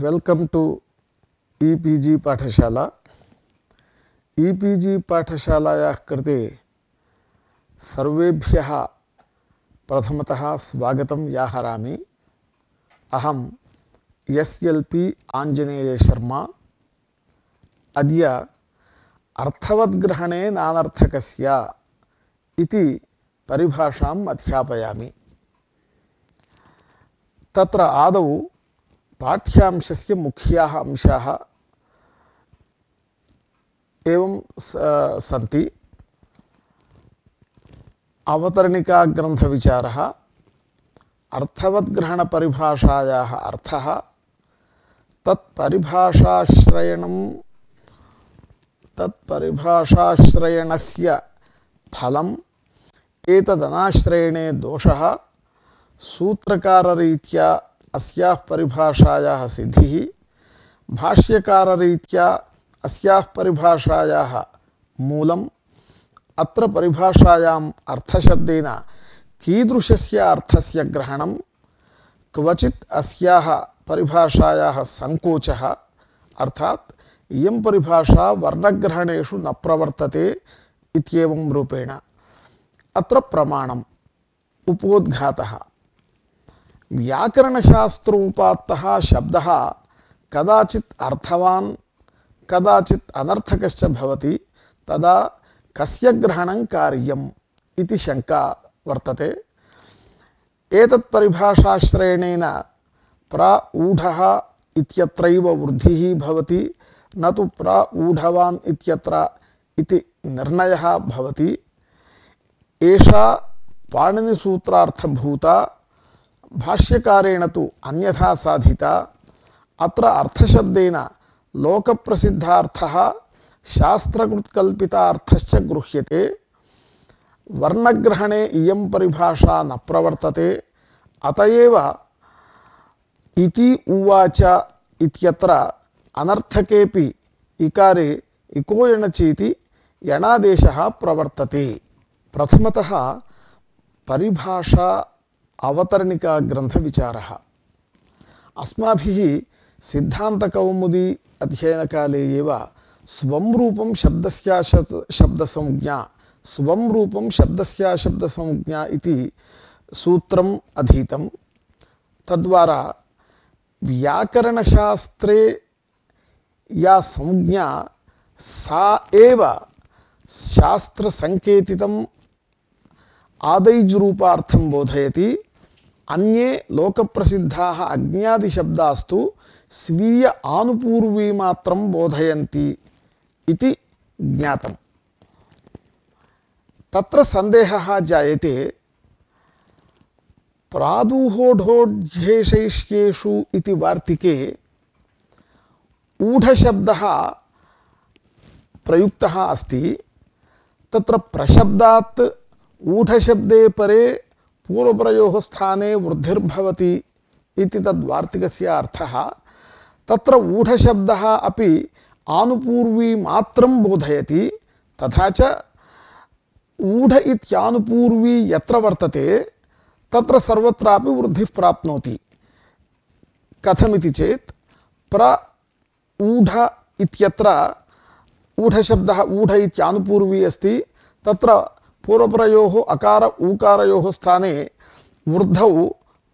welcome to EPG Pathshala EPG e पाठशालायाः कृते सर्वेभ्यः प्रथमतः स्वागत व्याहरा अहम एस एल पी आंजनेयशर्मा अद अर्थवद्ग्रहणे नानर्थकस्य पिभाषा अध्यापयामी अध्यापयामि तत्र आदौ पाठ्यांशस्य मुख्याः अंशाः एवं पिभाषाया अर्थ अर्थवद्ग्रहणपरिभाषायाः अर्थः से फल एक एतदनाश्रयणे दोषः सूत्रकाररीत्या अस्याः परिभाषायाः सिद्धिः भाष्यकाररीत्या अस्याः परिभाषायाः मूलम् अत्र परिभाषायाम् अर्थशब्देन कीदृशस्य अर्थस्य ग्रहणं क्वचित् अस्याः परिभाषायाः सङ्कोचः अर्थात् इयं परिभाषा वर्णग्रहणेषु न प्रवर्तते इत्येवं रूपेण अत्र प्रमाणम् उपोद्घातः व्याकरणशास्त्र उपात्तः शब्दः कदाचित् अर्थवान् कदाचित् अनर्थकश्च भवति तदा कस्य ग्रहणं कार्यम् इति शङ्का वर्तते एतत् परिभाषाश्रयणेन प्रा ऊढः इत्यत्रैव वृद्धिः भवति न तु प्रा ऊढवान् इत्यत्र इति निर्णयः भवति एषा पाणिनिसूत्रार्थभूता भाष्यकारेण तो अन्यथा साधिता अत्र अर्थशब्देन लोकप्रसिद्धार्थः शास्त्रकृत्कल्पितार्थश्च गृह्यते वर्णग्रहणे इयं परिभाषा न प्रवर्तते अतएव एव इति उवाच इत्यत्र अनर्थकेपि इकारे इको यणचीति यणादेशः प्रवर्तते प्रथमतः परिभाषा अवतरणिका ग्रन्थविचारः अस्माभिः सिद्धान्तकौमुदी अध्ययनकाले एव स्वं रूपं शब्द शब्दसंज्ञा स्वं रूपं शब्दस्या शब्द संज्ञा सूत्र अधीत तद्वारा व्याकरणशास्त्रे या संज्ञा सा एव शास्त्रसङ्केतितम् आदैजरूपार्थं बोधयति अन्ये लोक प्रसिद्धाः अज्ञादि शब्दास्तु स्वीय आनुपूर्वी मात्रं बोधयन्ति इति ज्ञातम् तत्र संदेहः जायते प्रादुहोढोढ्येषैष्येषु इति वार्तिके ऊढशब्दः प्रयुक्तः अस्ति तत्र प्रशब्दात् ऊढशब्दे परे पूर्वपरयोः स्थाने वृद्धिर्भवती इति अर्थ त्र तत्र अभी आनुपूर्वी मात्र बोधयती तथा च ऊढ इत्यानुपूर्वी त्र वर्तते तत्र सर्वत्रापि वृद्धिः प्राप्नोति कथमिति चेत् प्र ऊढ ऊढ़शब्द ऊढशब्दः ऊढ इत्यानुपूर्वी अस्ति पूर्वपरयोः अकार ऊकारयोः स्थाने वृद्धौ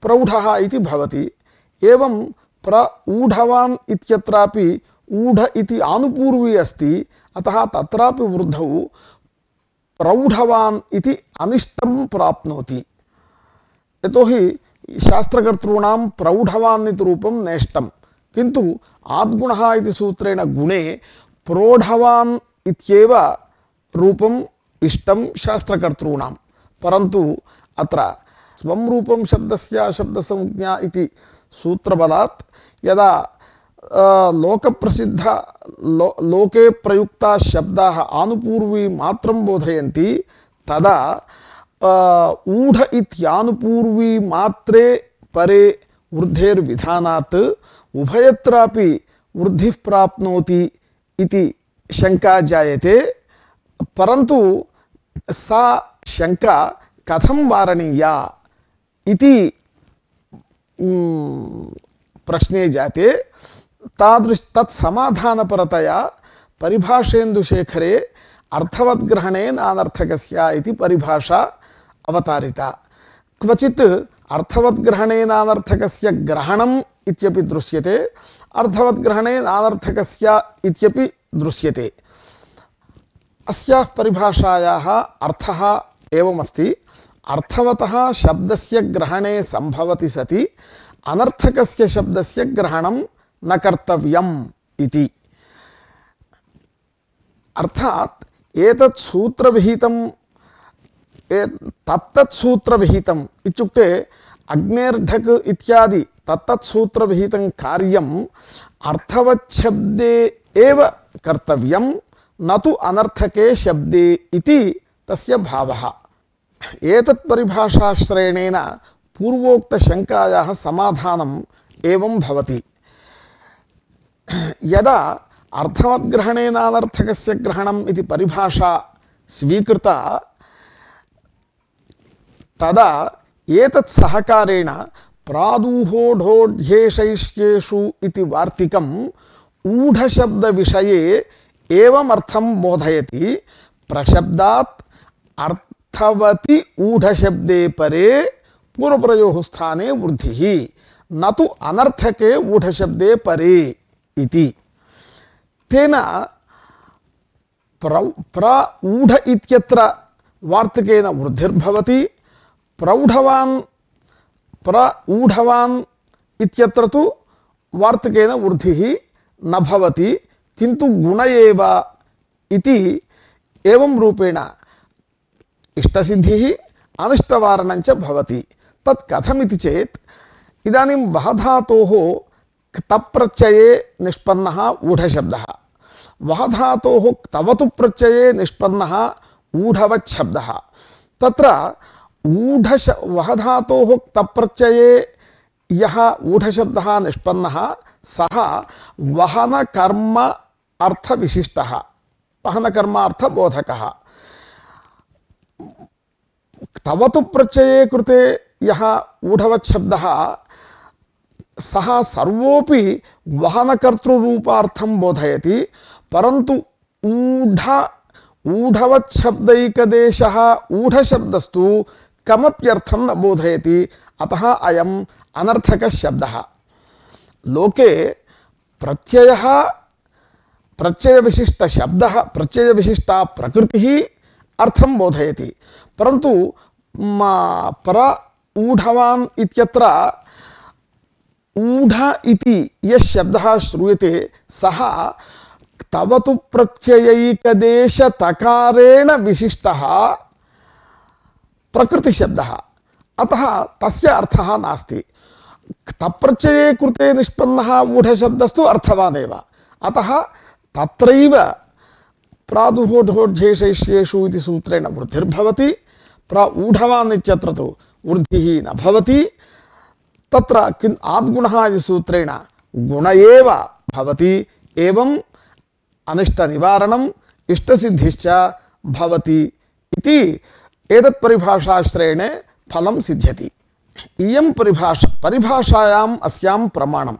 प्रौढ़ एवं प्र ऊढवान् ऊढ आनुपूर्वी अस्त अतः तृद्ध प्रौढ़वान्ष्ट प्राप्त यास्त्रकर्तृण अनिष्टं प्राप्नोति यतोहि शास्त्रकर्तॄणां सूत्रेण गुणे प्रोढवान् इत्येव इष्ट शास्त्रकर्तृण परन्तु अत्र स्वं रूपं शब्दस्य शब्दसंज्ञा सूत्रबला सूत्रबलात् यदा लोकप्रसिद्ध लो लोके प्रयुक्ताः शब्दाः आनुपूर्वीमात्रं बोधयन्ति तदा ऊढ इत्यानुपूर्वीमात्रे परे वृद्धेर्विधानात् उभयत्रापि वृद्धि प्राप्नोति इति शङ्का जायते परंतु सा शंका कथम वारणीया प्रश्ने जाते तादृश तत्समाधानपरतया परिभाषेन्दुशेखरे अर्थवद्ग्रहणे नानर्थकस्य इति परिभाषा अवतारिता क्वचित् अर्थवद्ग्रहणे नानर्थकस्य ग्रहणम् इत्यपि दृश्यते अर्थवद्ग्रहणे नानर्थकस्य इत्यपि दृश्यते अस्याः परिभाषायाः अर्थः एवमस्ति अर्थवतः शब्दस्य ग्रहणे सम्भवति सति अनर्थकस्य शब्दस्य ग्रहणं न कर्तव्यम् इति अर्थात् एतत् सूत्रविहितम् तत्तत् सूत्रविहितम् इत्युक्ते अग्नेर्ढक् इत्यादि तत्तत् सूत्रविहितं कार्यम् अर्थवच्छब्दे एव कर्तव्यम् न तो अनर्थके शब्दे इति तस्य भावः एतत् परिभाषाश्रयणेन पूर्वोक्तशङ्कायाः समाधानम् एवं भवति यदा अर्थवद्ग्रहणेनानर्थकस्य ग्रहणम् इति परिभाषा स्वीकृता तदा एतत् सहकारेण प्रादूहोढोढ्येषैष्येषु इति वार्तिकम् ऊढशब्दविषये एवं अर्थम बोधयति प्रशब्दात् अर्थवति ऊढशब्दे परे पूर्व पूर्वपरयोः स्थाने वृद्धिः न तु अनर्थके ऊढशब्दे परे इति तेना प्र प्र ऊढ इत्यत्र वार्तिकेन वृद्धिर्भवति प्रौढवान् प्र ऊढवान् इत्यत्र तु वार्तिकेन वृद्धिः न भवति किंतु गुण एव इति एवं रूपेण इष्टसिद्धिः अनिष्टवारणञ्च भवति तत् कथमिति चेत् इदानीं वहधातोः तप्रत्यये निष्पन्नः ऊढशब्दः वहधातोः तवतु प्रत्यये निष्पन्नः ऊढवत् शब्दः तत्र ऊढश वहधातोः तप्रत्यये यः ऊढशब्दः निष्पन्नः सः वहनकर्म अर्थ विशिष्ट अर्थविशिष्ट बोधक तव तो प्रत्यय कृते यहाँ ऊढवच्छब्दः सः सर्वोपि वहनकर्तृरूपार्थं बोधयति परंतु ऊढ ऊढवच्छब्दैकदेशः ऊढशब्दस्तु कमप्यर्थं न बोधयति अतः अयम् अनर्थक शब्द लोके प्रत्यय प्रत्ययविशिष्टशब्दः प्रत्ययविशिष्टा प्रकृतिः अर्थं बोधयति परन्तु पर ऊढवान् इत्यत्र ऊढ इति यः शब्दः श्रूयते सह तव तो प्रत्ययैकदेशतकारेण विशिष्ट प्रकृतिशब्द अतः तस्य अर्थः नास्ति कृते निष्पन्न ऊढशब्दस्तु अर्थवानेव अतः तत्रैव प्रादुहोढोढ्येषैष्येषु इति सूत्रेण वृद्धिर्भवति प्र ऊढवान् इत्यत्र तु वृद्धिः न भवति तत्र किन् आद्गुणः इति सूत्रेण गुण एव भवति एवम् अनिष्टनिवारणम् इष्टसिद्धिश्च भवति इति एतत् परिभाषाश्रयणे फलं सिद्ध्यति इयं परिभाषा परिभाषायाम् अस्यां प्रमाणम्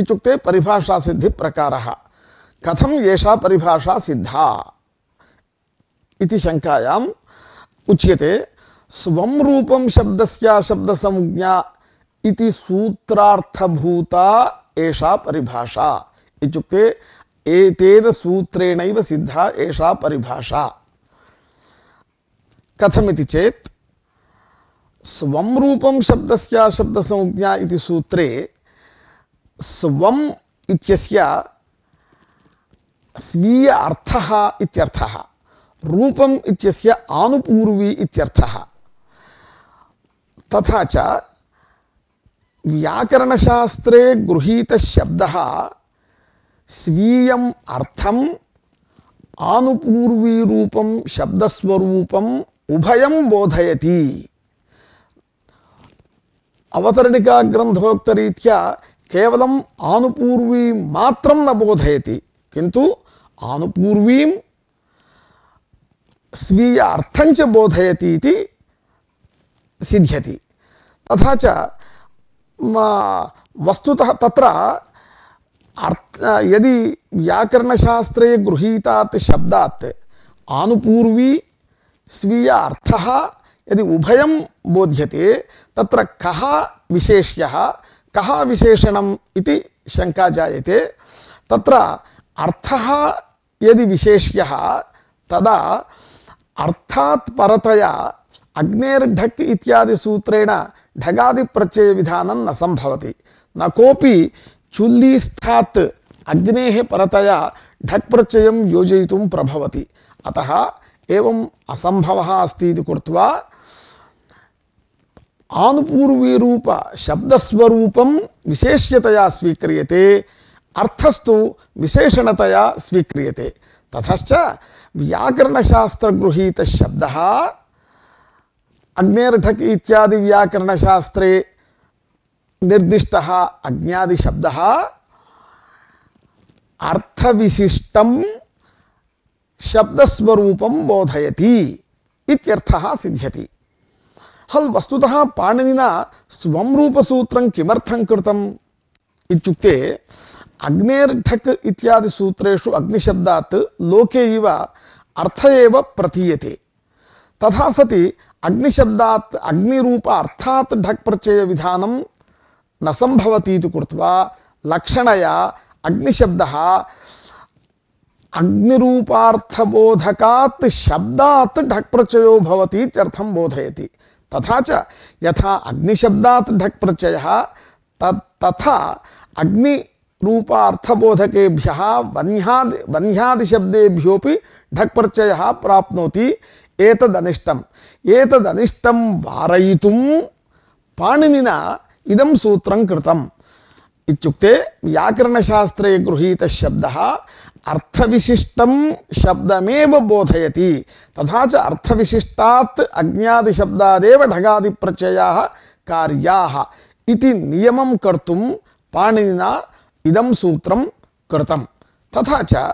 इत्युक्ते परिभाषासिद्धिप्रकारः कथम एषा परिभाषा सिद्धा इति शङ्कायाम् उच्यते स्वं रूपं शब्दस्य शब्दसंज्ञा इति सूत्रार्थभूता एषा परिभाषा इत्युक्ते एतेन सूत्रेणैव सिद्धा एषा परिभाषा कथमिति चेत् स्वं रूपं शब्दस्य शब्दसंज्ञा इति सूत्रे स्वम् इत्यस्य स्वीय अर्थः इत्यर्थः रूपम् इत्यस्य आनुपूर्वी इत्यर्थः तथा च व्याकरणशास्त्रे गृहीतशब्दः स्वीयम् अर्थम् आनुपूर्वीरूपं शब्दस्वरूपम् उभयं बोधयति अवतरणिकाग्रन्थोक्तरीत्या केवलम् आनुपूर्वी मात्रं न बोधयति किंतु आनुपूर्वी स्वीय अर्थ बोधयती सिद्ध्य तथा च वस्तुतः तत्र अर्थ यदि व्याकरणशास्त्रे गृहीता शब्दा आनुपूर्वी स्वीय अर्थ यदि उभय बोध्यते तत्र कः विशेष्यः कः जायते तत्र अर्थः यदि विशेष्यः तदा अर्थात् परतया अग्नेर्ढक् इत्यादि सूत्रेण ढगादि प्रत्यय विधानं न संभवति न कोपि चुल्लीस्थात् अग्नेः परतया ढक् प्रत्ययं योजयितुं प्रभवति अतः एवम् असम्भवः अस्ति इति कृत्वा आनुपूर्वीरूपशब्दस्वरूपं विशेष्यतया स्वीक्रियते अर्थस्तु विशेषणतया स्वीक्रियते ततश्च व्याकरणशास्त्रगृहीतशब्दः अग्नेर्ढक् इत्यादि व्याकरणशास्त्रे निर्दिष्टः अज्ञादिशब्दः अर्थविशिष्टं शब्दस्वरूपं बोधयति इत्यर्थः सिद्ध्यति हल् वस्तुतः पाणिनिना स्वं किमर्थं कृतम् इत्युक्ते अग्नेर्ढक् इत्यादि सूत्रेषु अग्निशब्दात् लोके इव अर्थ एव प्रतीयते तथा सति अग्निशब्दात् अग्निरूप अर्थात् ढक् प्रत्ययविधानं न सम्भवति इति कृत्वा लक्षणया अग्निशब्दः अग्निरूपार्थबोधकात् शब्दात् ढक् प्रत्ययो भवति इत्यर्थं बोधयति तथा च यथा अग्निशब्दात् ढक् प्रत्ययः तत् तथा अग्नि रूप अर्थबोधकेभ्यः वन्यादिशब्देभ्यो ढक् प्रत्यय प्राप्नोति एतदनिष्टम् एतदनिष्टम् वारयितुं पाणिनिना इदं सूत्रं कृतम् इत्युक्ते व्याकरणशास्त्रे गृहीतशब्दः अर्थविशिष्टं शब्दमेव बोधयति तथा च अर्थविशिष्टात् अज्ञादिशब्दादेव ढगादिप्रत्ययाः कार्याः इति नियमं कर्तुं पाणिना इदम सूत्र कृत तथा च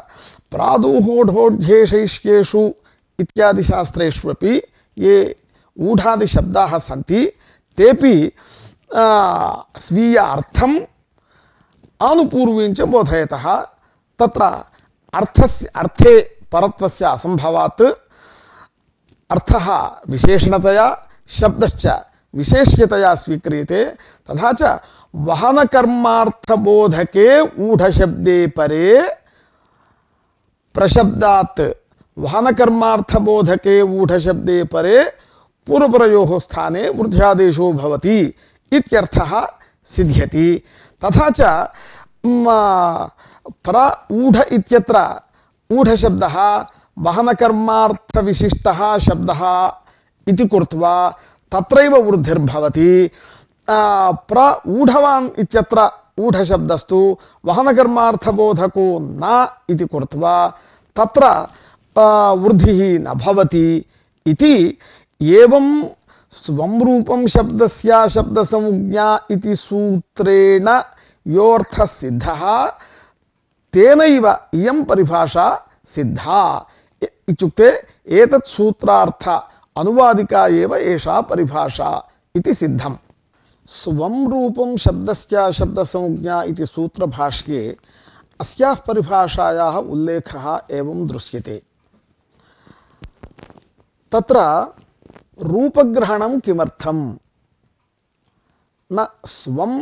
इत्यादि इत्यादिशास्त्रेष्वपि ये ऊढादिशब्दाः सी ते स्वीय अर्थ आनुपूर्वी बोधयतः तत्र अर्थस्य अर्थे परत्वस्य असम्भवात् अर्थ विशेषणतया शब्द विशेष्यतया स्वीक्रीय तथा च वहन कर्मार्थ बोध के ऊढ़ शब्दे परे प्रशब्दात वहन कर्मार्थ बोध के ऊढ़ शब्दे परे पूर्व पूर्वपरयोः स्थाने वृद्धादेशो भवति इत्यर्थः सिद्ध्यति तथा च पर ऊढ इत्यत्र ऊढ़ कर्मार्थ वहनकर्मार्थविशिष्टः शब्दः इति कृत्वा तत्रैव वृद्धिर्भवति प्र ऊढवान् इत्यत्र ऊढशब्दस्तु वहनकर्मार्थबोधको न इति कृत्वा तत्र वृद्धिः न भवति इति एवं स्वं रूपं शब्दस्य शब्दसंज्ञा इति सूत्रेण योऽर्थसिद्धः तेनैव इयं परिभाषा सिद्धा इत्युक्ते एतत् सूत्रार्थ अनुवादिका एव एषा परिभाषा इति सिद्धम् स्वं रूपं शब्दस्य शब्दसंज्ञा इति सूत्रभाष्ये अस्याः परिभाषायाः उल्लेख एवं दृश्यते तत्र रूपग्रहणं किमर्थम् न स्वं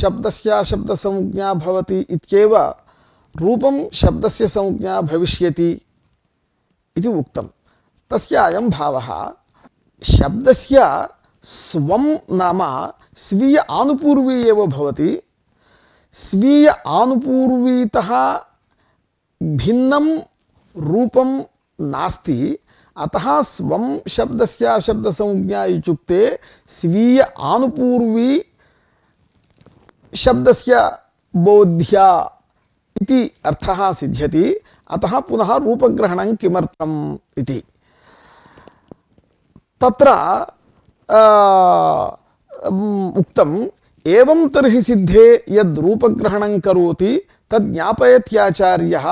शब्दस्य शब्दसंज्ञा भवति इत्येव शब्द से संज्ञा भविष्य उक्त उक्तं तस्य अयं भावः शब्दस्य स्वं नाम स्वीय आनुपूर्वी एव स्वीय आनुपूर्वीतः भिन्नं रूपं नास्ति अतः स्व स्वं शब्दस्य शब्दसंज्ञा इत्युक्ते स्वीय आनुपूर्वी शब्द से बोध्या अर्थ सिद्ध्य अतः पुनः रूपग्रहण किमर्थम त्र उक्तम एवं तरह सिद्धे यद रूपग्रहण करोति तद ज्ञापयत्याचार्य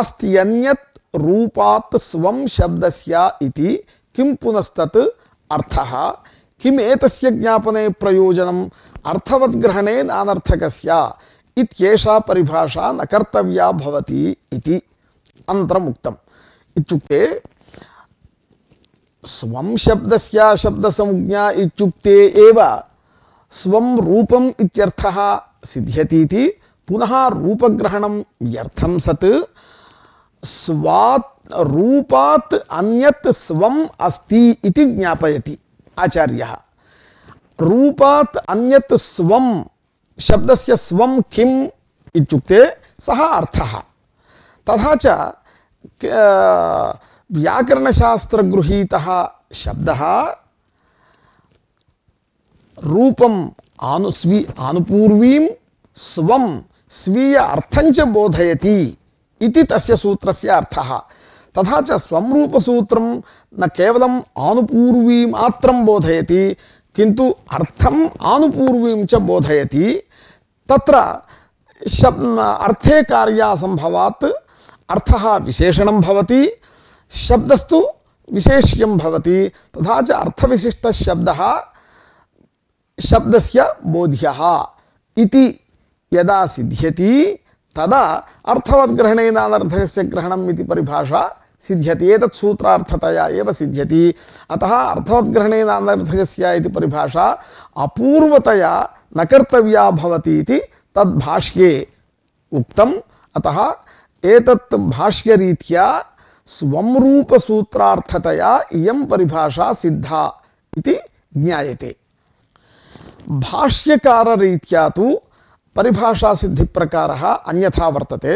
अस्त्यन्यत् रूपात् स्वं शब्दस्य इति किं पुनस्तत् अर्थः किम् एतस्य ज्ञापने प्रयोजनम् अर्थवत् ग्रहणे नानर्थकस्य इत्येषा परिभाषा न कर्तव्या भवति इति अनन्तरम् उक्तम् इत्युक्ते शब्द से शब्द इत्युक्ते एव स्व रूप सिद्ध्यती पुनः रूपग्रहण व्यर्थ सत् स्वात् रूपात् अन्यत् स्वम् अस्ति इति ज्ञापयति आचार्यः रूपात् अन्यत् स्वं शब्दस्य स्वं किम् इत्युक्ते सः अर्थः तथा च व्याकरणशास्त्रगृहीतः शब्दः रूपम् आनुस्वी आनुपूर्वी स्व स्वीय अर्थञ्च बोधयती इति तस्य सूत्रस्य अर्थः तथा च न कवल आनुपूर्वी मात्र बोधयती किंतु अर्थम् आनुपूर्वीं च बोधयती तत्र शब् अर्थे कार्यासंभवात् अर्थः विशेषणं भवति शब्दस्तु विशेष्यं भवति तथा च अर्थविशिष्टशब्दः शब्दस्य बोध्यः इति यदा सिद्ध्यति तदा अर्थवद्ग्रहणेन अनर्थस्य ग्रहणम् इति परिभाषा सिद्ध्यति एतत् सूत्रार्थतया एव सिद्ध्यति अतः अर्थवद्ग्रहणेन अनर्थस्य इति परिभाषा अपूर्वतया न कर्तव्या भवति इति तद्भाष्ये उक्तम् अतः एतत् भाष्यरीत्या स्वरूप सूत्रार्थतया इं परिभाषा सिद्धा इति ज्ञायते भाष्यकाररीत्या तु प्रकार अन्यथा वर्तते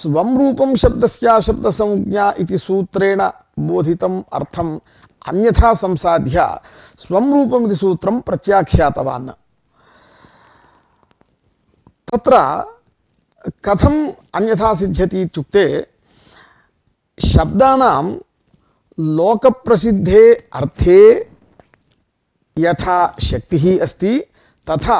स्वरूप शब्द शब्द शब्द इति सूत्रेण बोधित अर्थ अन्यथा संसाध्य स्वरूप सूत्र प्रत्याख्यातवान् तत्र कथम अन्यथा सिद्ध्यति इत्युक्ते शब्दानां लोकप्रसिद्धे अर्थे यथा शक्तिः अस्ति तथा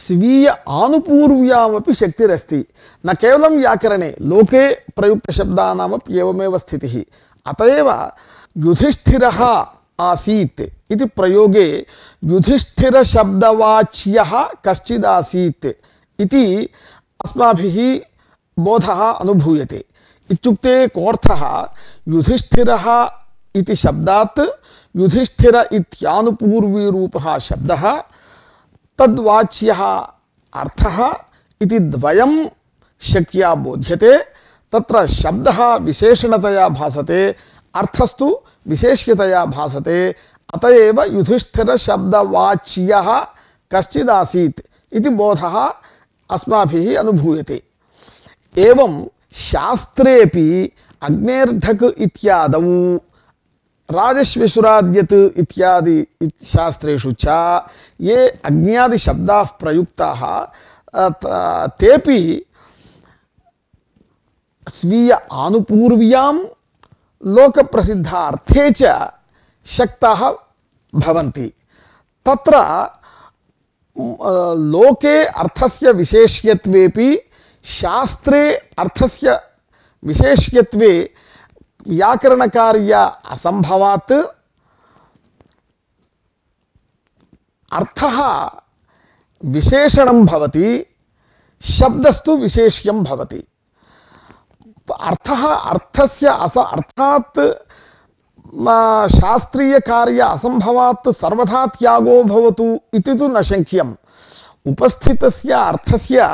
स्वीय आनुपूर्व्यामपि शक्तिरस्ति न केवलं व्याकरणे लोके प्रयुक्तशब्दानामपि एवमेव स्थितिः अत एव युधिष्ठिरः आसीत् इति प्रयोगे युधिष्ठिरशब्दवाच्यः कश्चिदासीत् इति अस्माभिः बोधः अनुभूयते इत्युक्ते कोर्थः युधिष्ठिरः इति शब्दात् युधिष्ठिर इत्यानुपूर्वी रूपः शब्दः तद्वाच्यः अर्थः इति द्वयं शक्या बोध्यते तत्र शब्दः विशेषणतया भासते अर्थस्तु विशेष्यतया भासते अत एव युधिष्ठिरशब्दवाच्यः कश्चिदासीत् इति बोधः अस्माभिः अनुभूयते एवं शास्त्रेऽपि अग्नेर्धक् इत्यादौ राजश्वशुराद्यत् इत्यादि शास्त्रेषु च ये अग्नियाद प्रयुक्ताः तेपि स्वीय आनुपूर्व्यां लोकप्रसिद्धार्थे च शक्ताः भवन्ति तत्र लोके अर्थस्य विशेष्यत्वेपि शास्त्रे अर्थस्य विशेष्यत्वे व्याकरणकार्य असंभवात् अर्थः विशेषणं भवति शब्दस्तु विशेष्यं भवति अर्थः अर्थस्य अस अर्थात् शास्त्रीय कार्य असंभवात् सर्वथा त्यागो भवतु इति तु न शङ्क्यम् उपस्थितस्य अर्थस्य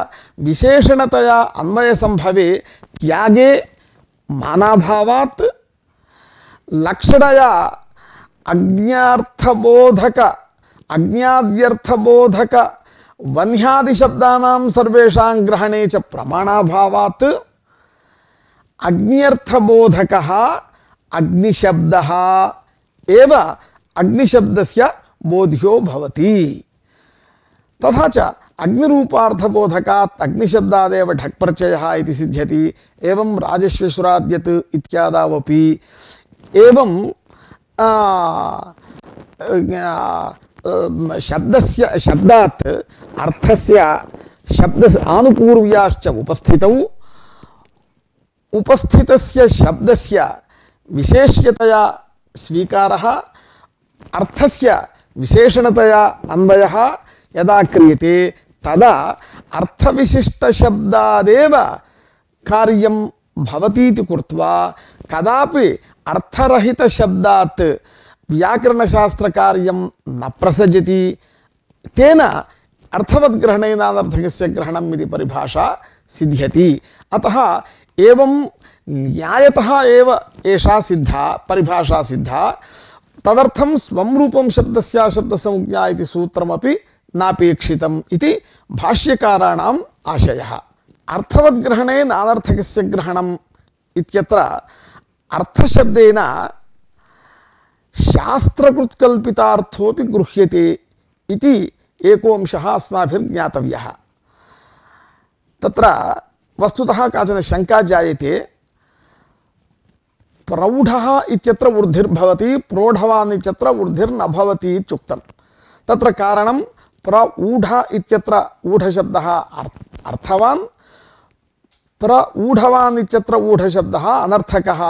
विशेषणतया अन्वयसम्भवे त्यागे मानाभावात् लक्षणया अज्ञार्थबोधक अज्ञाद्यर्थबोधक वह्यादिशब्दानां सर्वेषां ग्रहणे च प्रमाणाभावात् अज्ञर्थबोधकः अग्निशब्द एव अग्निशब्दस्य बोध्यो भवति तथा च अग्निरूपार्थबोधकात् अग्निशब्दादेव ढक्प्रत्ययः इति सिद्ध्यति एवं राजश्वेश्वराद्यत् इत्यादावपि एवं शब्दस्य शब्दात् अर्थस्य शब्द आनुपूर्व्याश्च उपस्थितौ उपस्थितस्य शब्दस्य विशेष्यतया स्वीकारः अर्थस्य विशेषणतया अन्वय यदा क्रियते तदा अर्थविशिष्टशब्दादेव कार्यं भवतीति कृत्वा कदापि अर्थरहितशब्दात् व्याकरणशास्त्रकार्यं न प्रसजति तेन अर्थवद्ग्रहणेनानर्थकस्य ग्रहणम् इति परिभाषा सिद्ध्यति अतः एवं न्यायतः एव एषा सिद्धा परिभाषा सिद्धा तदर्थं स्वं रूपं शब्दस्य शब्दसंज्ञा इति सूत्रमपि नापेक्षितम् इति भाष्यकाराणाम् आशयः अर्थवद्ग्रहणे नानर्थकस्य ग्रहणम् इत्यत्र अर्थशब्देन शास्त्रकृत्कल्पितार्थोऽपि गृह्यते इति एकोंशः अस्माभिर्ज्ञातव्यः तत्र वस्तुतः काचन शङ्का जायते प्रौढ़ वृद्धि वृद्धिर्भवति वृद्धिर्न भवति इत्युक्तं तत्र कारणं प्रऊढ इत्यत्र ऊढशब्दः अर्थवान् प्रऊढवान् इत्यत्र ऊढशब्दः अनर्थकः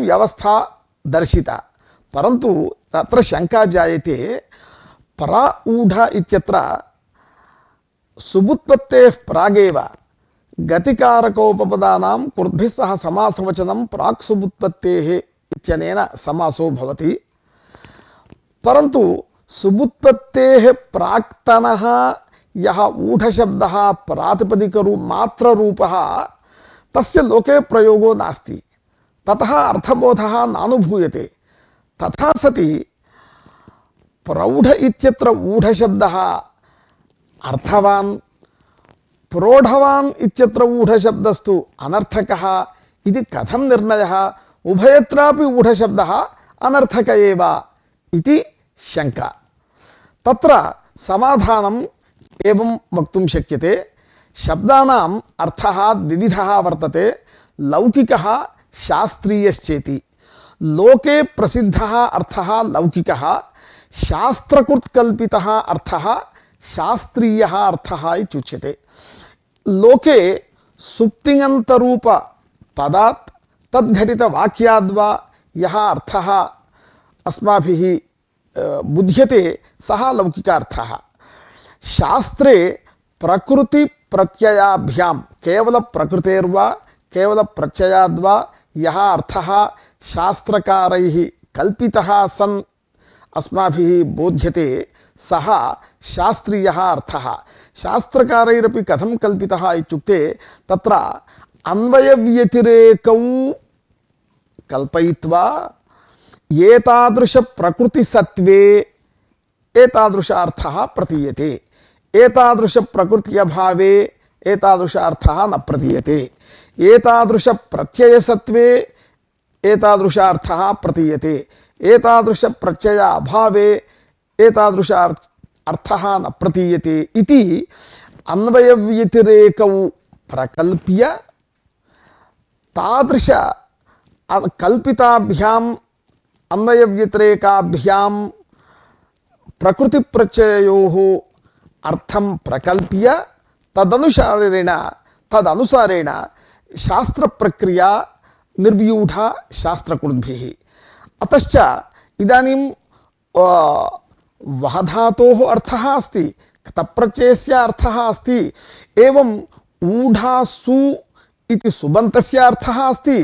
व्यवस्था दर्शिता परन्तु तत्र शंका जायते प्रऊढ सुबुत्पत्ते प्रागेव गतिकारकोपपदानां कुर्भिः सह समासवचनं प्राक्सुबुत्पत्तेः इत्यनेन समासो भवति परन्तु सुबुत्पत्तेः प्राक्तनः यः ऊढशब्दः प्रातिपदिकमात्ररूपः तस्य लोके प्रयोगो नास्ति ततः अर्थबोधः नानुभूयते तथा सति प्रौढ इत्यत्र अर्थवान् प्रोढवान् इत्यत्र ऊढशब्दस्तु अनर्थकः इति कथं निर्णयः उभयत्रापि ऊढशब्दः अनर्थक एव इति शङ्का तत्र समाधानम् एवं वक्तुं शक्यते शब्दानाम् अर्थः द्विविधः वर्तते लौकिकः शास्त्रीयश्चेति लोके प्रसिद्धः अर्थः लौकिकः शास्त्रकृत्कल्पितः अर्थः शास्त्रीयः अर्थः इत्युच्यते लोके सुप्तिङन्तरूप पदात् तद्घटितवाक्याद्वा यहाँ अर्थ अस्माभिः बुध्य सह लौकिकार्थः शास्त्रे प्रकृतिप्रत्ययाभ्यां कवल केवलप्रत्ययाद्वा यहाँ अर्थ शास्त्रकार कल सन् अस्म बोध्यते सह सः शास्त्रीयः अर्थः शास्त्रकारैरपि कथं कल्पितः इत्युक्ते तत्र अन्वयव्यतिरेकौ कल्पयित्वा एतादृशप्रकृतिसत्त्वे एतादृश अर्थः प्रतीयते एतादृशप्रकृत्यभावे एतादृश अर्थः न प्रतीयते एतादृशप्रत्ययसत्त्वे एतादृश अर्थः प्रतीयते प्रत्यय अभावे एतादृश अर्थः न प्रतीयते इति अन्वयव्यतिरेकौ प्रकल्प्य तादृश कल्पिताभ्याम् अन्वयव्यतिरेकाभ्यां प्रकृतिप्रत्ययोः अर्थं प्रकल्प्य तदनुसारेण तदनुसारेण शास्त्रप्रक्रिया निर्व्यूढा शास्त्रकृद्भिः अतश्च इदानीं वाधातोः अर्थः अस्ति तप्रत्ययस्य अर्थः अस्ति एवम् ऊढासु इति सुबन्तस्य अर्थः अस्ति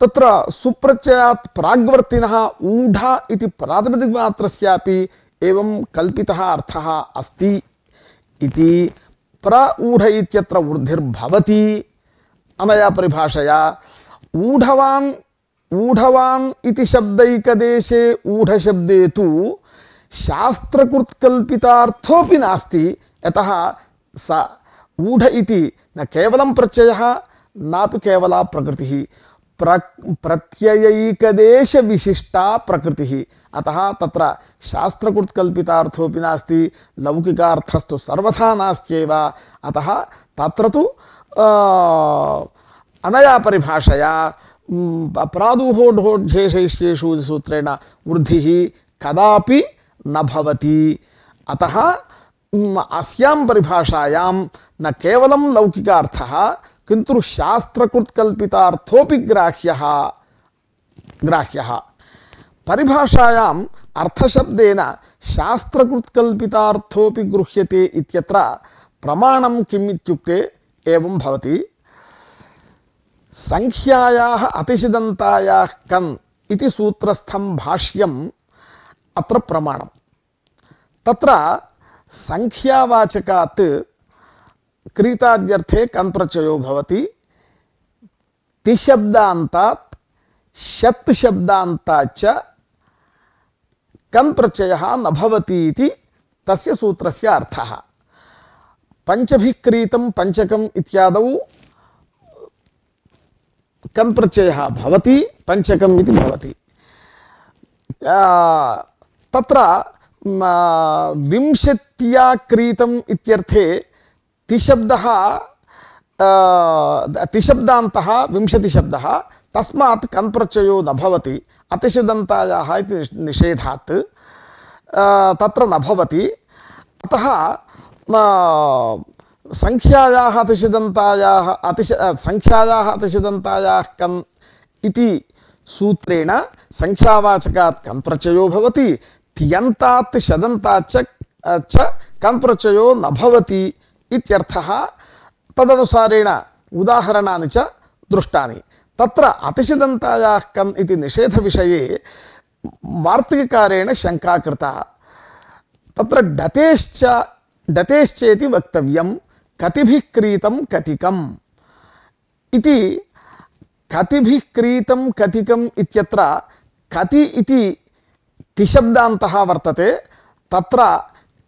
तत्र सुप्रत्ययात् प्राग्वर्तिनः ऊढा इति प्रातिपदिकमात्रस्यापि एवं कल्पितः अर्थः अस्ति इति प्र ऊढ इत्यत्र ऊर्धिर्भवति अनया परिभाषया ऊढवान् ऊढवान् इति शब्दैकदेशे ऊढशब्दे तु शास्त्रकृत्कल्पितार्थोऽपि नास्ति यतः सा ऊढ न कवल प्रत्यय ना कवला प्रकृति प्र प्रत्ययकदेश विशिष्टा प्रकृति अतः त्र शास्त्रकृत्कल्पितार्थोऽपि नास्ति सर्वथा नास्त्येव अतः त्र तो अनया पिभाषया प्रादुः सूत्रेण वृद्धि कदापि नवती अतः अस्यां परिभाषायां न केवलं लौकिकार्थः किंतु शास्त्रकृत्कल्पितार्थोऽपि ग्राह्यः ग्राह्यः परिभाषायाम् अर्थशब्देन शास्त्रकृत्कल्पितार्थोऽपि गृह्यते इत्यत्र प्रमाणं किम् इत्युक्ते एवं भवति सङ्ख्यायाः कन् इति सूत्रस्थं भाष्यं अत्र प्रमाणं तत्र संख्यावाचकात् क्रीताद्यर्थे कन् प्रत्ययो भवति तिशब्दान्तात् शत् शब्दान्ताच्च कन् प्रत्ययः न भवति इति तस्य सूत्रस्य अर्थः पञ्चभिः क्रीतं पञ्चकम् इत्यादौ कन् प्रत्ययः भवति पञ्चकम् इति भवति तत्र विंशत्या क्रीतम् इत्यर्थे तिशब्दः तिशब्दान्तः विंशतिशब्दः तस्मात् कन्प्रत्ययो न भवति अतिशुदन्तायाः इति निषेधात् तत्र न भवति अतः सङ्ख्यायाः अतिशुदन्तायाः अतिश सङ्ख्यायाः अतिशुदन्तायाः कन् इति सूत्रेण सङ्ख्यावाचकात् कन् भवति तियन्तात् शदन्तात् च कन्प्रचयो न भवति इत्यर्थः तदनुसारेण उदाहरणानि च दृष्टानि तत्र अतिशदन्तायाः कन् इति निषेधविषये वार्तिककारेण शङ्का कृता तत्र डतेश्च डतेश्चेति वक्तव्यं कतिभिः क्रीतं कतिकम् इति कतिभिः क्रीतं कतिकम् इत्यत्र कति इति तिशब्दान्तः वर्तते तत्र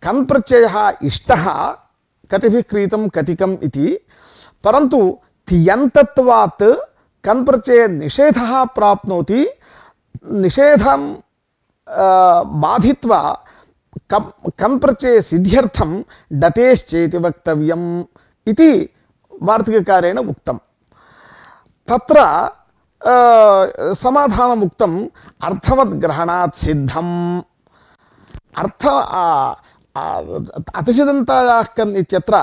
कन् प्रत्ययः इष्टः कतिभिः क्रीतं कतिकम् इति परन्तु तियन्तत्वात् कन् प्रत्यये निषेधः कं कं प्रत्यये सिद्ध्यर्थं डतेश्चेति वक्तव्यम् इति సమాధానం ఉక్తం అర్థవద్ గ్రహణాత్ సిద్ధం అర్థ అతిచిదంతాయా కన్ ఇత్యత్ర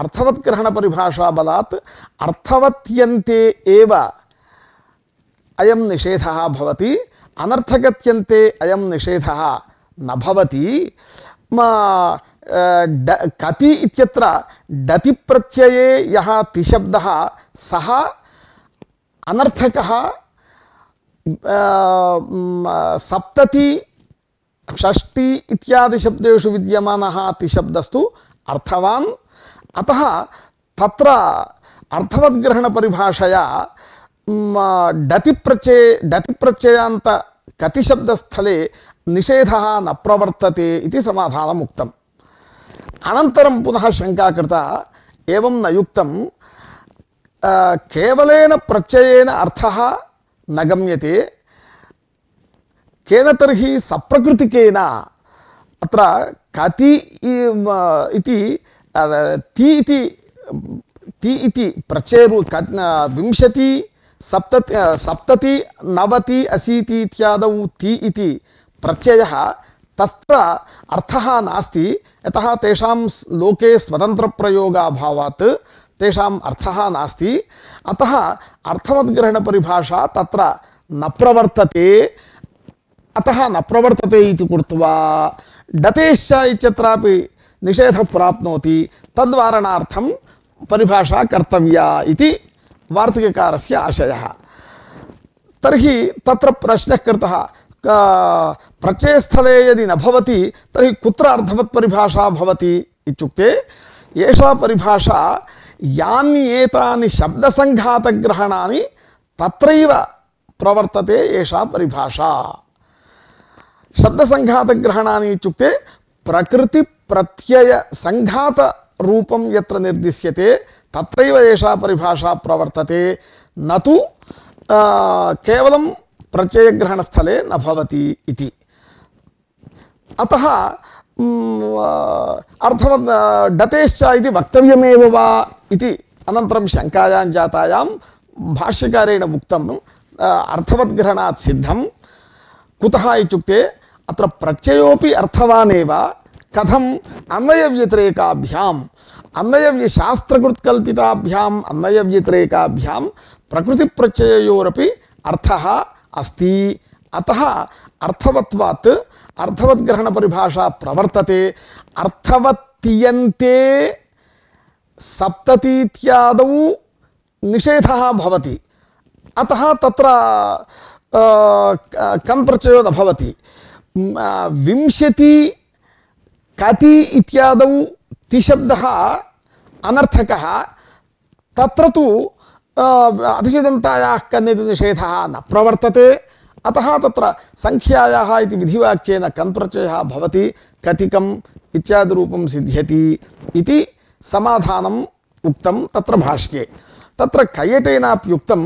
అర్థవత్ గ్రహణ పరిభాషా బలాత్ అర్థవత్యంతే ఏవ అయం నిషేధ భవతి అనర్థగత్యంతే అయం నిషేధ నభవతి మా కతి ఇత్యత్ర డతి ప్రత్యయే యహ తిశబ్దः సహ अनर्थक सप्तति षष्टि इत्यादि शब्देषु विद्यमानः अतिशब्दस्तु अर्थवान् अतः तत्र अर्थवद्ग्रहणपरिभाषया डतिप्रत्यये डतिप्रत्ययान्तकतिशब्दस्थले निषेधः न प्रवर्तते इति समाधानम् उक्तम् अनन्तरं पुनः शङ्का कृता एवं न युक्तं केवलेन प्रत्यय अर्थ न गम्यते केन तर्हि सकृति अत्र कति इति विंशति सप्तति सप्तति नवति अशीति इत्यादौ ति इति प्रत्ययः तत्र अर्थः नास्ति यतः तेषां लोके स्वतन्त्रप्रयोगाभावात् तेषाम् अर्थः नास्ति अतः अर्थवद्ग्रहणपरिभाषा तत्र न प्रवर्तते अतः न प्रवर्तते इति कृत्वा डतेश्च इत्यत्रापि निषेधः प्राप्नोति तद्वारणार्थं परिभाषा कर्तव्या इति वार्तिककारस्य आशयः तर्हि तत्र प्रश्नः कृतः प्रत्ययस्थले यदि न भवति तर्हि कुत्र अर्थवत्परिभाषा भवति इत्युक्ते एषा परिभाषा यानि एतानि शब्दसङ्घातग्रहणानि तत्रैव प्रवर्तते एषा परिभाषा शब्दसङ्घातग्रहणानि इत्युक्ते प्रकृतिप्रत्ययसङ्घातरूपं यत्र निर्दिश्यते तत्रैव एषा परिभाषा प्रवर्तते न तु केवलं प्रत्ययग्रहणस्थले न भवति इति अतः अर्थवत् डतेश्च इति वक्तव्यमेव वा इति अनन्तरं शङ्कायां जातायां भाष्यकारेण उक्तं अर्थवद्ग्रहणात् सिद्धं कुतः इत्युक्ते अत्र प्रत्ययोपि अर्थवानेव कथम् अन्वयव्यतिरेकाभ्याम् अन्वयव्यशास्त्रकृत्कल्पिताभ्याम् अन्वयव्यतिरेकाभ्यां प्रकृतिप्रत्यययोरपि अर्थः अस्ति अतः अर्थवत्वात् परिभाषा प्रवर्तते अर्थवत्तीयन्ते सप्ततीत्यादौ निषेधः भवति अतः तत्र कं प्रचयो न भवति विंशति कति इत्यादौ तिशब्दः अनर्थकः तत्र तु अतिचिदन्तायाः कन्यनिषेधः न प्रवर्तते अतः तत्र सङ्ख्यायाः इति विधिवाक्येन कन् प्रत्ययः भवति कतिकम् इत्यादिरूपं सिद्ध्यति इति समाधानम् उक्तं तत्र भाष्ये तत्र कयटेनाप्युक्तं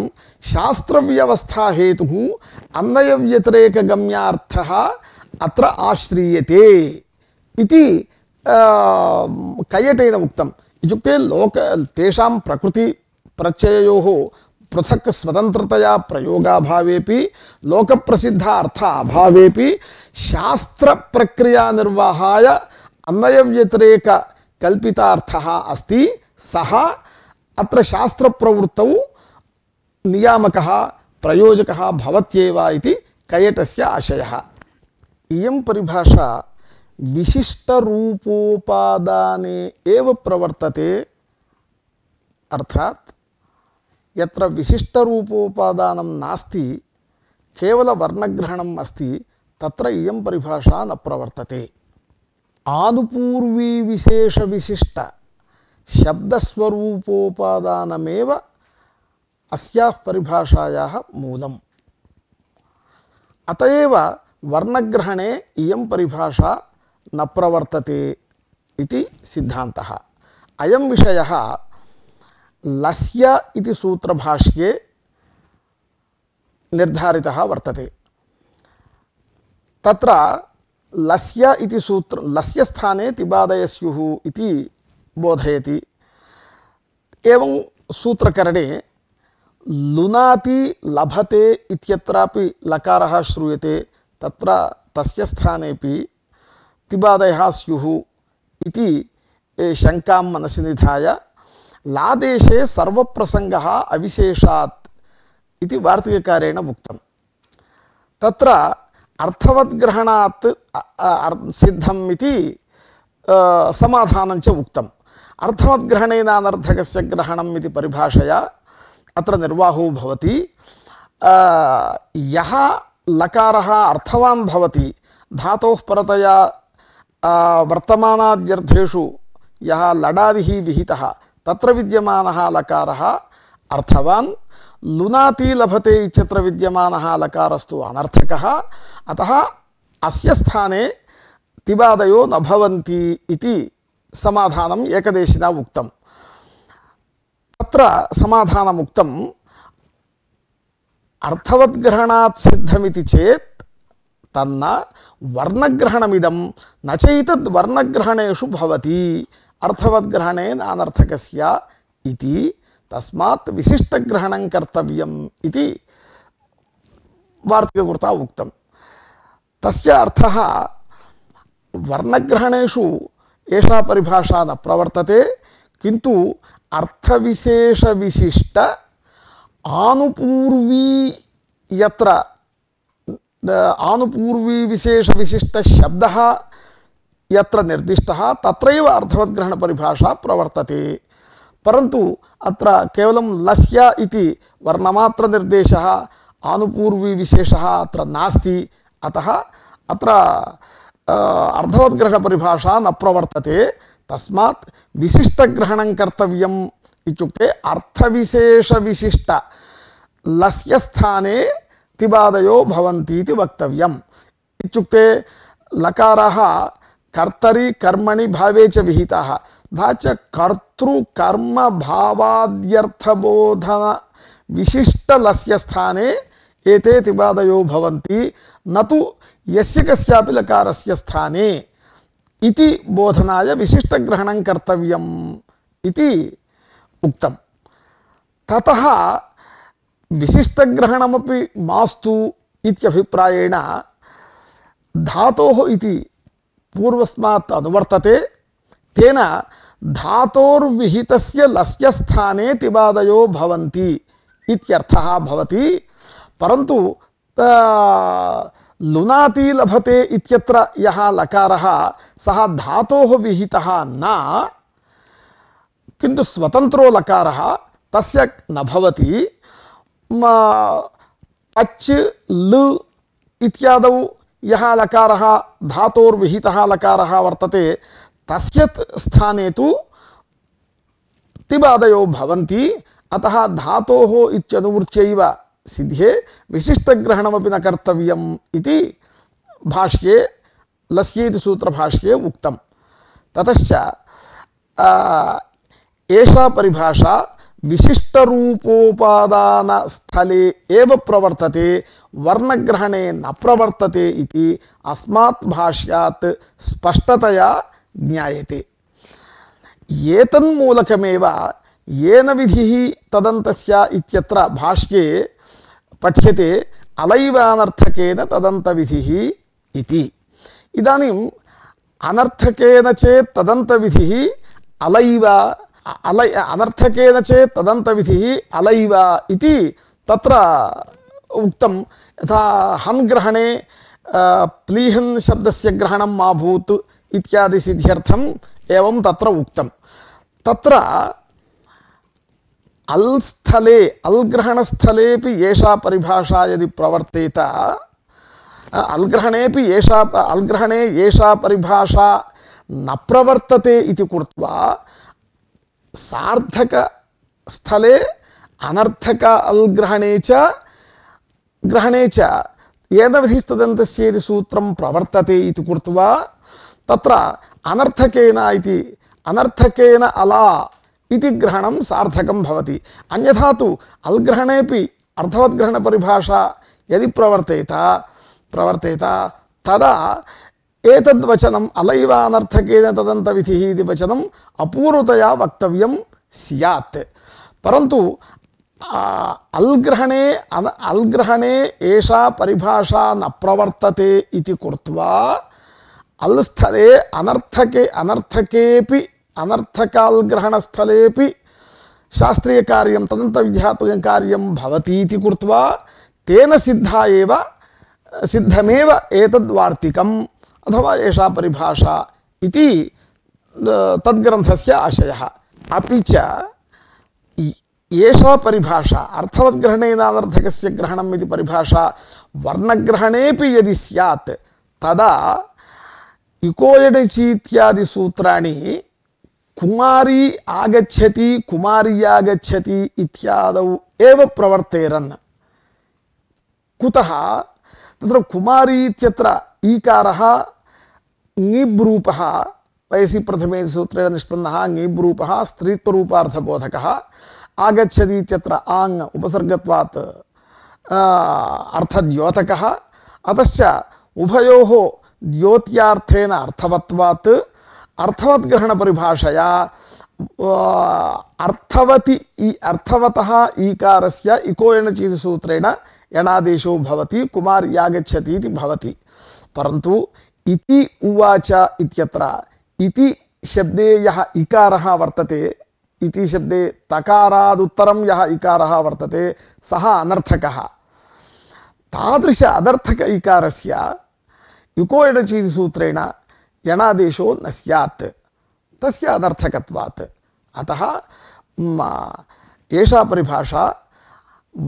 शास्त्रव्यवस्थाहेतुः अन्वयव्यतिरेकगम्यार्थः अत्र आश्रीयते इति कयटेन उक्तम् इत्युक्ते लोक तेषां प्रकृतिप्रत्यययोः पृथक स्वतंत्रतया लोक प्रसिद्ध अर्थ शास्त्र प्रक्रिया निर्वाहाय अन्वयव्यतिरेककल्पितार्थः अस्ति सह अत्र शास्त्र नियामकः नियामक प्रयोजक इति कयटस्य आशयः इयं परिभाषा विशिष्टरूपोपादाने एव प्रवर्तते अर्थात यत्र विशिष्टरूपोपादानं नास्ति केवलवर्णग्रहणम् अस्ति तत्र इयं परिभाषा न प्रवर्तते आनुपूर्वीविशेषविशिष्ट शब्दस्वरूपोपादानमेव अस्याः परिभाषायाः मूलम् अत वर्णग्रहणे इयं परिभाषा न प्रवर्तते इति सिद्धान्तः अयं विषयः लस्य इति सूत्रभाष्ये निर्धारितः वर्तते तत्र लस्य इति सूत्र लस्य स्थाने तिबादय तिबादयस्युः इति बोधयति एवं सूत्रकरणे लुनाति लभते इत्यत्रापि लकारः श्रूयते तत्र तस्य स्थानेपि तिबादयः स्युः इति शङ्कां मनसि निधाय लादेशे सर्वप्रसङ्गः अविशेषात् इति वार्तिककारेण उक्तं तत्र अर्थवद्ग्रहणात् सिद्धम् इति समाधानञ्च उक्तम् अर्थवद्ग्रहणेन अनर्थकस्य ग्रहणम् इति परिभाषया अत्र निर्वाहो भवति यः लकारः अर्थवान् भवति धातोः परतया वर्तमानाद्यर्थेषु यः लडादिः विहितः तत्र विद्यमानः लकारः अर्थवान् लुनाति लभते इत्यत्र विद्यमानः लकारस्तु अनर्थकः अतः अस्य स्थाने तिबादयो न भवन्ति इति समाधानम् एकदेशिना उक्तम् तत्र समाधानमुक्तम् अर्थवद्ग्रहणात् सिद्धमिति चेत् तन्न वर्णग्रहणमिदं न चैतद्वर्णग्रहणेषु भवति अर्थवद्ग्रहणे नानर्थक तस्मा तस्मात् विशिष्टग्रहणं कर्तव्यम् इति वार्तिककृता उक्तं तस्य एषा परिभाषा न प्रवर्तते किंतु किन्तु विशिष्ट आनुपूर्वी यत्र आनुपूर्वी विशेष विशिष्ट आनुपूर्वीविशेषविशिष्टशब्दः यत्र निर्दिष्टः तत्रैव अर्थवद्ग्रहण परिभाषा प्रवर्तते परंतु अत्र केवलं लस्य इति वर्णमात्र निर्देशः आनुपूर्वी आनुपूर्वीविशेषः अत्र नास्ति अतः अत्र परिभाषा न प्रवर्तते तस्मात् विशिष्ट ग्रहणं कर्तव्यं इत्युक्ते विशिष्ट लस्य स्थाने तिबादयो भवन्ति इति वक्तव्यम् इत्युक्ते लकारः कर्तरी कर्मणि भावे च विहिता तथा च कर्तृ कर्म भावाद्यर्थबोध विशिष्ट लस्य स्थाने एते तिवादयो भवन्ति न तु यस्य कस्यापि लकारस्य स्थाने इति बोधनाय विशिष्ट ग्रहणं कर्तव्यम् इति उक्तम् ततः विशिष्ट ग्रहणमपि मास्तु इत्यभिप्रायेण धातोः इति पूर्वस्मात् अनुवर्तते तेन धातोर्विहितस्य लस्य स्थाने तिबादयो भवन्ति इत्यर्थः भवति परन्तु लुनाति लभते इत्यत्र यः लकारः सः धातोः विहितः न किन्तु स्वतन्त्रो लकारः तस्य न भवति अच् लु इत्यादौ यहाँ लकारः धातोर्विहितः लकारः वर्तते तस्य स्थाने तु तिबादयो अतः धातोः इत्यनुवृत्त्यैव सिद्धे विशिष्टग्रहणमपि न कर्तव्यम् इति भाष्ये लस्येति सूत्रभाष्ये उक्तं ततश्च एषा परिभाषा विशिष्ट रूपोपादान स्थले एव प्रवर्तते वर्णग्रहणे न प्रवर्तते इति अस्मात् भाष्यात् स्पष्टतया ज्ञायते एतन्मूलकमेव येन विधिः तदन्तस्य इत्यत्र भाष्ये पठ्यते अलैवानर्थकेन तदन्तविधिः इति इदानीम् अनर्थकेन चेत् तदन्तविधिः अलैव अलै अनर्थकेन तदंत तदन्तविधिः अलैव इति तत्र उक्तं यथा हं ग्रहणे प्लीहन् शब्दस्य ग्रहण मा भूत् इत्यादि सिद्ध्यर्थम् एवं त्र उत तत्र अल् स्थले अल् ग्रहणस्थलेपि एषा परिभाषा यदि प्रवर्तेत अल् ग्रहणेपि एषा अल् परिभाषा न प्रवर्तते कृत्वा సార్థక స్థలే అనర్థక అల్గ్రహణే చ గ్రహణే చ ఏదవిధిస్తదంతస్యేది సూత్రం ప్రవర్తతే ఇది కృత్వా తత్ర అనర్థకేన ఇది అనర్థకేన అలా ఇది గ్రహణం సార్థకం భవతి అన్యథాతు అల్గ్రహణేపి అర్థవద్గ్రహణ పరిభాష ఎది ప్రవర్తేత ప్రవర్తేత తదా एतद्वचनम् अलैवानर्थकेन तदन्तविधिः इति वचनम् अपूर्वतया वक्तव्यं स्यात् परन्तु अल्ग्रहणे अल्ग्रहणे एषा परिभाषा न प्रवर्तते इति कृत्वा अल्स्थले अनर्थके अनर्थकेपि अनर्थकाल्ग्रहणस्थलेपि शास्त्रीयकार्यं तदन्तविध्यात्मककार्यं भवति इति कृत्वा तेन सिद्धा एव सिद्धमेव एतद्वार्तिकम् अथवा एषा परिभाषा इति तद्ग्रन्थस्य आशयः अपि च एषा परिभाषा अर्थवद्ग्रहणेनानर्थकस्य ग्रहणम् इति परिभाषा वर्णग्रहणेपि यदि स्यात् तदा इकोयडचि इत्यादि सूत्राणि कुमारी आगच्छति कुमार्यागच्छति इत्यादौ एव प्रवर्तेरन् कुतः तत्र कुमारी इत्यत्र ईकारः ङीब्रूपः वैसी प्रथम सूत्रेण निष्पन्न ङीब्रूपः स्त्रीत्वरूपार्थबोधकः आगच्छति इत्यत्र आङ् अर्थद्योतक अतच अतश्च द्योत्यार्थेन अर्थवत्वात् अर्थवद्ग्रहणपरिभाषया अर्थवति इ अर्थवतः ईकारस्य इको एणचीति सूत्रेण यणादेशो भवति कुमार्यागच्छति इति भवति परन्तु इति उवाच इत्यत्र इति शब्दे यः इकारः वर्तते इति शब्दे तकारादुत्तरं यः इकारः वर्तते सः अनर्थकः तादृश अदर्थक इकारस्य युकोयडचीतिसूत्रेण यणादेशो न स्यात् तस्य अनर्थकत्वात् अतः एषा परिभाषा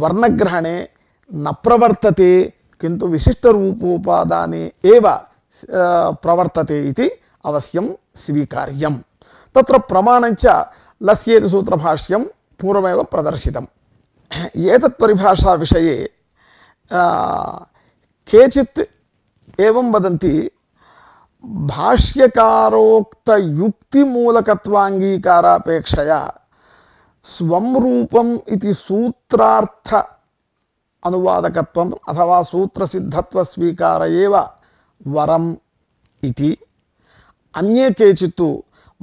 वर्णग्रहणे न प्रवर्तते किन्तु विशिष्टरूपोपादाने एव प्रवर्तते इति अवश्यं स्वीकार्यं तत्र प्रमाणञ्च लस्येति सूत्रभाष्यं पूर्वमेव प्रदर्शितम् एतत् परिभाषाविषये केचित् एवं वदन्ति भाष्यकारोक्तयुक्तिमूलकत्वाङ्गीकारापेक्षया स्वं रूपम् इति सूत्रार्थ अनुवादकत्वम् अथवा सूत्रसिद्धत्वस्वीकार एव वरम इति अन्ये केचित्तु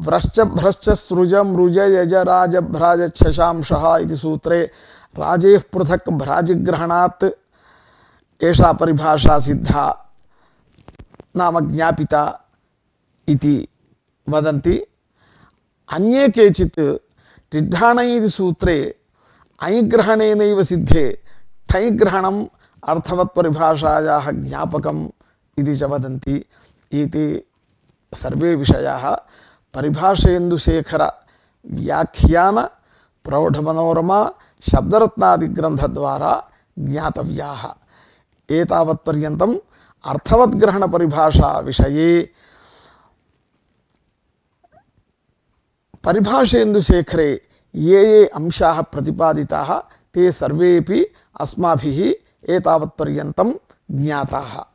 व्रश्च भ्रश्च सृज मृज यज राज भ्राज छशांशः इति सूत्रे राजेः पृथक् भ्राजिग्रहणात् एषा परिभाषा सिद्धा नाम ज्ञापिता इति वदन्ति अन्ये केचित् टिड्ढाणै इति सूत्रे अयिग्रहणेनैव सिद्धे ठैग्रहणम् अर्थवत्परिभाषायाः ज्ञापकम् इति च वदन्ति इति सर्वे विषयाः परिभाषेन्दुशेखर व्याख्यान प्रौढमनोरमा शब्दरत्नादिग्रन्थद्वारा ज्ञातव्याः एतावत्पर्यन्तम् अर्थवद्ग्रहणपरिभाषाविषये परिभाषेन्दुशेखरे ये ये अंशाः प्रतिपादिताः ते सर्वेपि अस्माभिः एतावत्पर्यन्तं ज्ञाताः